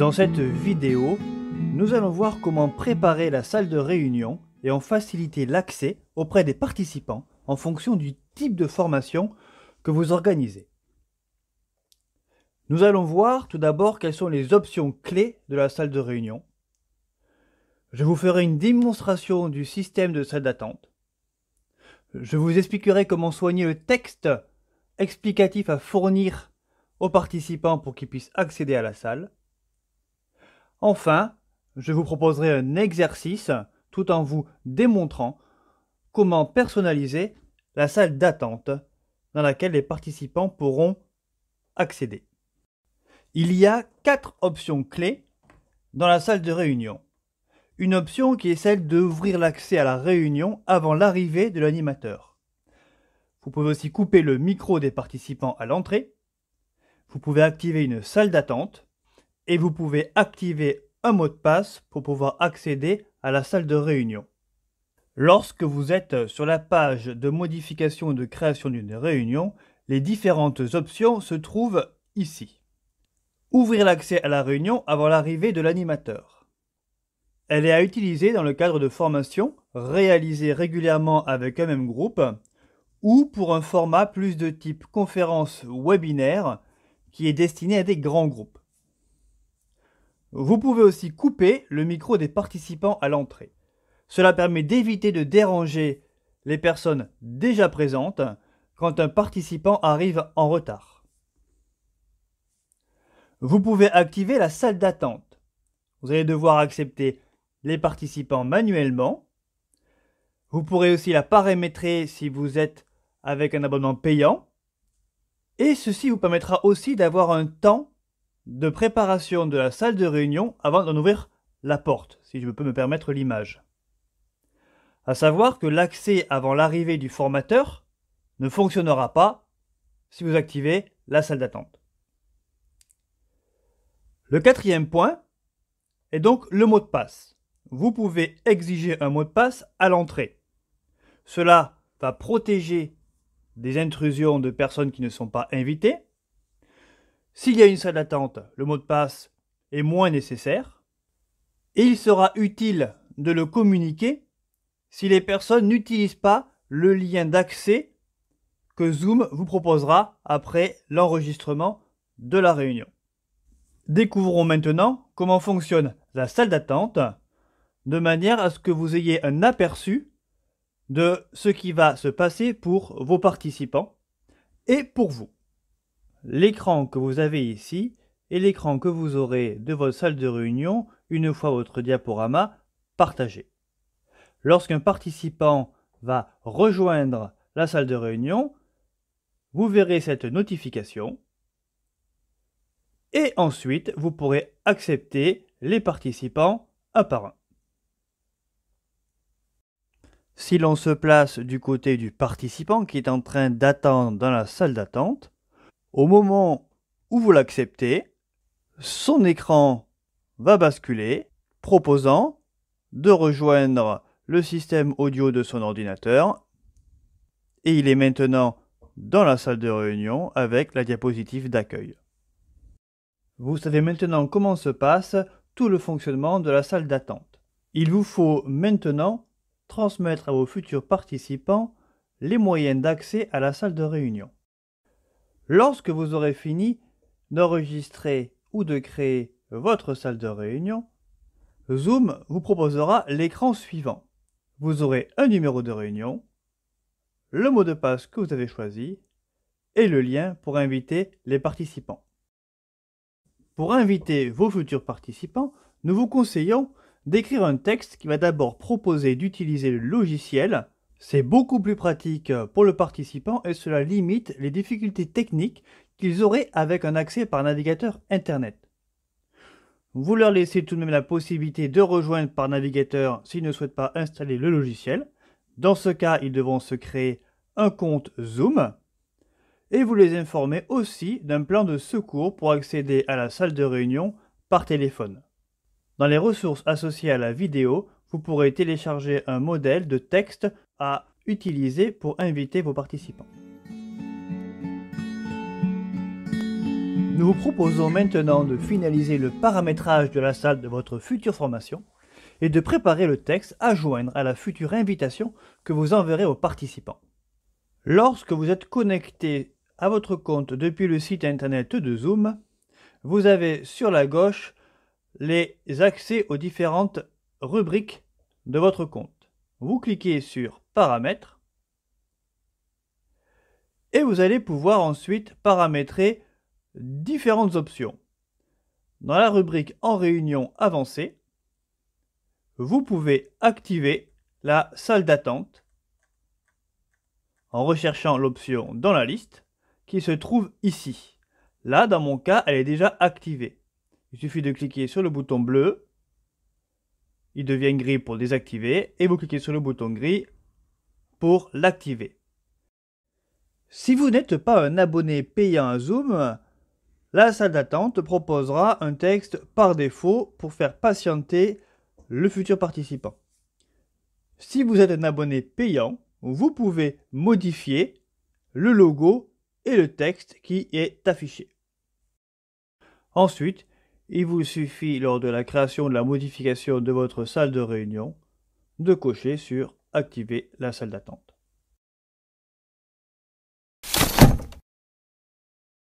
Dans cette vidéo, nous allons voir comment préparer la salle de réunion et en faciliter l'accès auprès des participants en fonction du type de formation que vous organisez. Nous allons voir tout d'abord quelles sont les options clés de la salle de réunion. Je vous ferai une démonstration du système de salle d'attente. Je vous expliquerai comment soigner le texte explicatif à fournir aux participants pour qu'ils puissent accéder à la salle. Enfin, je vous proposerai un exercice tout en vous démontrant comment personnaliser la salle d'attente dans laquelle les participants pourront accéder. Il y a quatre options clés dans la salle de réunion. Une option qui est celle d'ouvrir l'accès à la réunion avant l'arrivée de l'animateur. Vous pouvez aussi couper le micro des participants à l'entrée. Vous pouvez activer une salle d'attente et vous pouvez activer un mot de passe pour pouvoir accéder à la salle de réunion. Lorsque vous êtes sur la page de modification ou de création d'une réunion, les différentes options se trouvent ici. Ouvrir l'accès à la réunion avant l'arrivée de l'animateur. Elle est à utiliser dans le cadre de formations réalisées régulièrement avec un même groupe ou pour un format plus de type conférence webinaire qui est destiné à des grands groupes. Vous pouvez aussi couper le micro des participants à l'entrée. Cela permet d'éviter de déranger les personnes déjà présentes quand un participant arrive en retard. Vous pouvez activer la salle d'attente. Vous allez devoir accepter les participants manuellement. Vous pourrez aussi la paramétrer si vous êtes avec un abonnement payant. Et ceci vous permettra aussi d'avoir un temps de préparation de la salle de réunion avant d'en ouvrir la porte, si je peux me permettre l'image. À savoir que l'accès avant l'arrivée du formateur ne fonctionnera pas si vous activez la salle d'attente. Le quatrième point est donc le mot de passe. Vous pouvez exiger un mot de passe à l'entrée. Cela va protéger des intrusions de personnes qui ne sont pas invitées s'il y a une salle d'attente, le mot de passe est moins nécessaire et il sera utile de le communiquer si les personnes n'utilisent pas le lien d'accès que Zoom vous proposera après l'enregistrement de la réunion. Découvrons maintenant comment fonctionne la salle d'attente de manière à ce que vous ayez un aperçu de ce qui va se passer pour vos participants et pour vous l'écran que vous avez ici et l'écran que vous aurez de votre salle de réunion une fois votre diaporama partagé. Lorsqu'un participant va rejoindre la salle de réunion, vous verrez cette notification et ensuite vous pourrez accepter les participants un par un. Si l'on se place du côté du participant qui est en train d'attendre dans la salle d'attente, au moment où vous l'acceptez, son écran va basculer, proposant de rejoindre le système audio de son ordinateur. Et il est maintenant dans la salle de réunion avec la diapositive d'accueil. Vous savez maintenant comment se passe tout le fonctionnement de la salle d'attente. Il vous faut maintenant transmettre à vos futurs participants les moyens d'accès à la salle de réunion. Lorsque vous aurez fini d'enregistrer ou de créer votre salle de réunion, Zoom vous proposera l'écran suivant. Vous aurez un numéro de réunion, le mot de passe que vous avez choisi et le lien pour inviter les participants. Pour inviter vos futurs participants, nous vous conseillons d'écrire un texte qui va d'abord proposer d'utiliser le logiciel c'est beaucoup plus pratique pour le participant et cela limite les difficultés techniques qu'ils auraient avec un accès par navigateur Internet. Vous leur laissez tout de même la possibilité de rejoindre par navigateur s'ils ne souhaitent pas installer le logiciel. Dans ce cas, ils devront se créer un compte Zoom. Et vous les informez aussi d'un plan de secours pour accéder à la salle de réunion par téléphone. Dans les ressources associées à la vidéo, vous pourrez télécharger un modèle de texte à utiliser pour inviter vos participants. Nous vous proposons maintenant de finaliser le paramétrage de la salle de votre future formation et de préparer le texte à joindre à la future invitation que vous enverrez aux participants. Lorsque vous êtes connecté à votre compte depuis le site internet de Zoom, vous avez sur la gauche les accès aux différentes rubrique de votre compte. Vous cliquez sur Paramètres et vous allez pouvoir ensuite paramétrer différentes options. Dans la rubrique En réunion avancée, vous pouvez activer la salle d'attente en recherchant l'option dans la liste qui se trouve ici. Là, dans mon cas, elle est déjà activée. Il suffit de cliquer sur le bouton bleu il devient gris pour désactiver et vous cliquez sur le bouton gris pour l'activer. Si vous n'êtes pas un abonné payant à Zoom, la salle d'attente proposera un texte par défaut pour faire patienter le futur participant. Si vous êtes un abonné payant, vous pouvez modifier le logo et le texte qui est affiché. Ensuite, il vous suffit lors de la création de la modification de votre salle de réunion de cocher sur Activer la salle d'attente.